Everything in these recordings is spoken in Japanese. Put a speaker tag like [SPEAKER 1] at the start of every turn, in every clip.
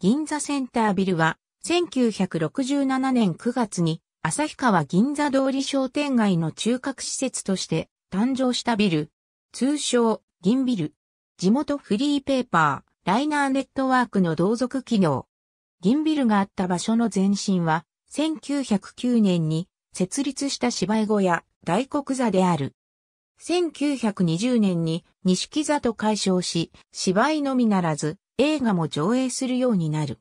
[SPEAKER 1] 銀座センタービルは、1967年9月に、旭川銀座通り商店街の中核施設として誕生したビル。通称、銀ビル。地元フリーペーパー、ライナーネットワークの同族企業。銀ビルがあった場所の前身は、1909年に設立した芝居小屋、大黒座である。1920年に西木座と解消し、芝居のみならず、映画も上映するようになる。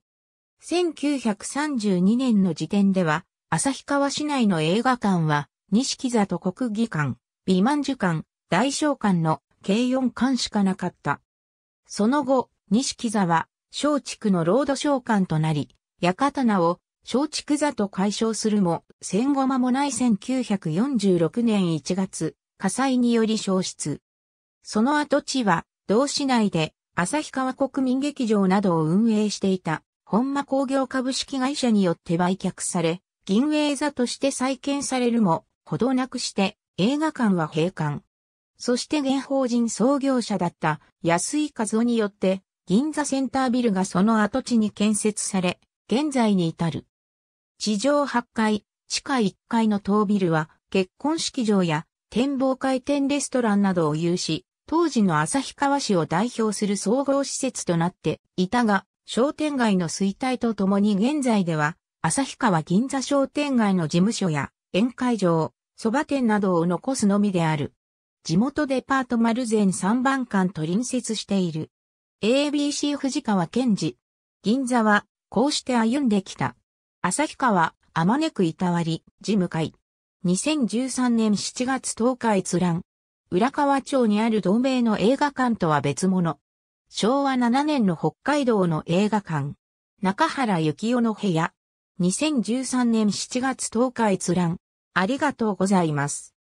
[SPEAKER 1] 1932年の時点では、旭川市内の映画館は、錦里国技館、美満樹館、大正館の計4館しかなかった。その後、錦座は、松竹のロード召館となり、館名を松竹座と解消するも、戦後間もない1946年1月、火災により消失。その跡地は、同市内で旭川国民劇場などを運営していた、本間工業株式会社によって売却され、銀営座として再建されるも、ほどなくして映画館は閉館。そして現法人創業者だった安井和夫によって銀座センタービルがその跡地に建設され、現在に至る。地上8階、地下1階の塔ビルは結婚式場や展望会店レストランなどを有し、当時の旭川市を代表する総合施設となっていたが、商店街の衰退とともに現在では、旭川銀座商店街の事務所や宴会場、蕎麦店などを残すのみである。地元デパート丸善3番館と隣接している。ABC 藤川健治。銀座は、こうして歩んできた。旭川、あまねくいたわり、事務会。2013年7月10日閲覧。浦河町にある同名の映画館とは別物。昭和7年の北海道の映画館。中原幸雄の部屋。2013年7月10日閲覧。ありがとうございます。